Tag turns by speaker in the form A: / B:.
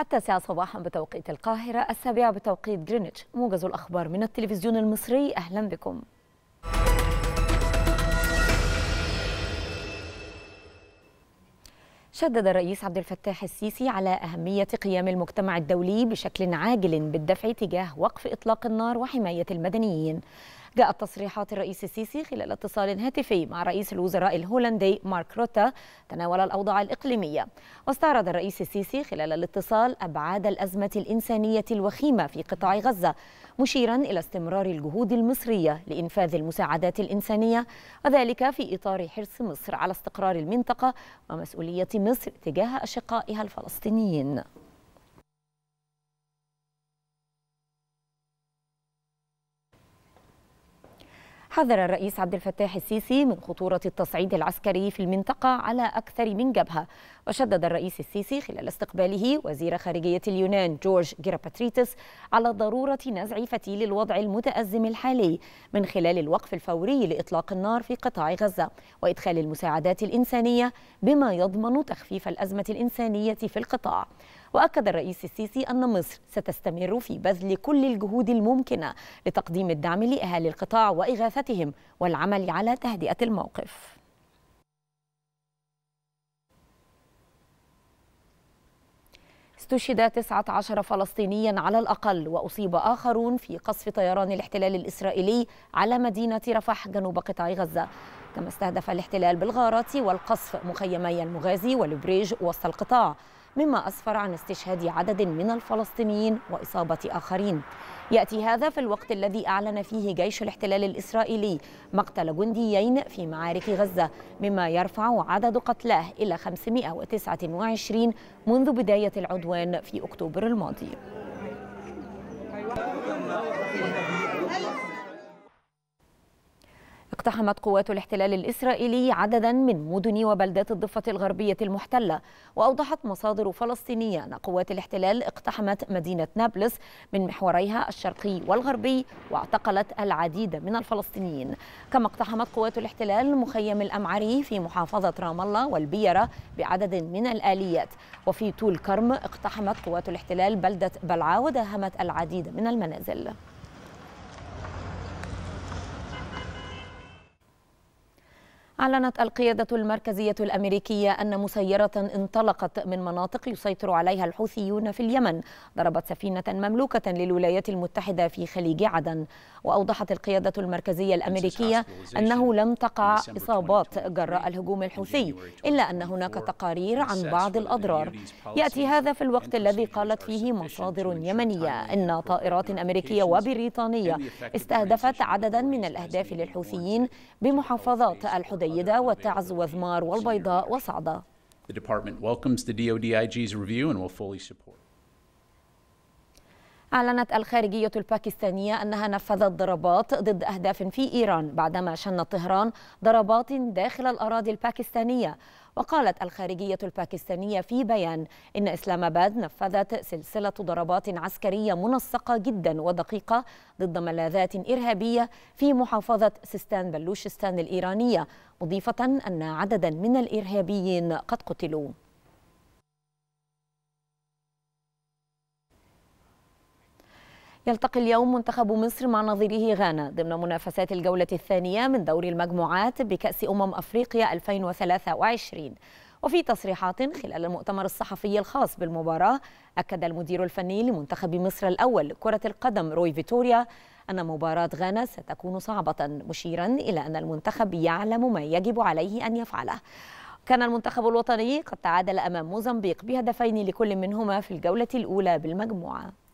A: التاسعة صباحا بتوقيت القاهرة السابعة بتوقيت جرينتش موجز الأخبار من التلفزيون المصري أهلا بكم شدد الرئيس عبد الفتاح السيسي على أهمية قيام المجتمع الدولي بشكل عاجل بالدفع تجاه وقف إطلاق النار وحماية المدنيين جاءت تصريحات الرئيس السيسي خلال اتصال هاتفي مع رئيس الوزراء الهولندي مارك روتا تناول الأوضاع الإقليمية واستعرض الرئيس السيسي خلال الاتصال أبعاد الأزمة الإنسانية الوخيمة في قطاع غزة مشيرا إلى استمرار الجهود المصرية لإنفاذ المساعدات الإنسانية وذلك في إطار حرص مصر على استقرار المنطقة ومسؤولية مصر تجاه أشقائها الفلسطينيين حذر الرئيس عبد الفتاح السيسي من خطورة التصعيد العسكري في المنطقة على أكثر من جبهة وشدد الرئيس السيسي خلال استقباله وزير خارجية اليونان جورج جيراباتريتس على ضرورة نزع فتيل الوضع المتأزم الحالي من خلال الوقف الفوري لإطلاق النار في قطاع غزة وإدخال المساعدات الإنسانية بما يضمن تخفيف الأزمة الإنسانية في القطاع وأكد الرئيس السيسي أن مصر ستستمر في بذل كل الجهود الممكنة لتقديم الدعم لأهالي القطاع وإغاثتهم والعمل على تهدئة الموقف استشهد 19 فلسطينيا على الأقل وأصيب آخرون في قصف طيران الاحتلال الإسرائيلي على مدينة رفح جنوب قطاع غزة كما استهدف الاحتلال بالغارات والقصف مخيمي المغازي والبريج وسط القطاع مما أسفر عن استشهاد عدد من الفلسطينيين وإصابة آخرين يأتي هذا في الوقت الذي أعلن فيه جيش الاحتلال الإسرائيلي مقتل جنديين في معارك غزة مما يرفع عدد قتلاه إلى 529 منذ بداية العدوان في أكتوبر الماضي اقتحمت قوات الاحتلال الإسرائيلي عددا من مدن وبلدات الضفة الغربية المحتلة وأوضحت مصادر فلسطينية أن قوات الاحتلال اقتحمت مدينة نابلس من محوريها الشرقي والغربي واعتقلت العديد من الفلسطينيين كما اقتحمت قوات الاحتلال مخيم الأمعري في محافظة رام الله والبيرة بعدد من الآليات وفي طول كرم اقتحمت قوات الاحتلال بلدة بلعة وداهمت العديد من المنازل أعلنت القيادة المركزية الأمريكية أن مسيرة انطلقت من مناطق يسيطر عليها الحوثيون في اليمن ضربت سفينة مملوكة للولايات المتحدة في خليج عدن وأوضحت القيادة المركزية الأمريكية أنه لم تقع إصابات جراء الهجوم الحوثي إلا أن هناك تقارير عن بعض الأضرار يأتي هذا في الوقت الذي قالت فيه مصادر يمنية أن طائرات أمريكية وبريطانية استهدفت عددا من الأهداف للحوثيين بمحافظات الحديبية السيدة والتعز وذمار والبيضاء وصعدة أعلنت الخارجية الباكستانية أنها نفذت ضربات ضد أهداف في إيران بعدما شن طهران ضربات داخل الأراضي الباكستانية وقالت الخارجية الباكستانية في بيان إن إسلام أباد نفذت سلسلة ضربات عسكرية منسقة جدا ودقيقة ضد ملاذات إرهابية في محافظة سستان بلوشستان الإيرانية مضيفة أن عددا من الإرهابيين قد قتلوا يلتقي اليوم منتخب مصر مع نظيره غانا ضمن منافسات الجولة الثانية من دور المجموعات بكأس أمم أفريقيا 2023 وفي تصريحات خلال المؤتمر الصحفي الخاص بالمباراة أكد المدير الفني لمنتخب مصر الأول كرة القدم روي فيتوريا أن مباراة غانا ستكون صعبة مشيرا إلى أن المنتخب يعلم ما يجب عليه أن يفعله كان المنتخب الوطني قد تعادل أمام موزمبيق بهدفين لكل منهما في الجولة الأولى بالمجموعة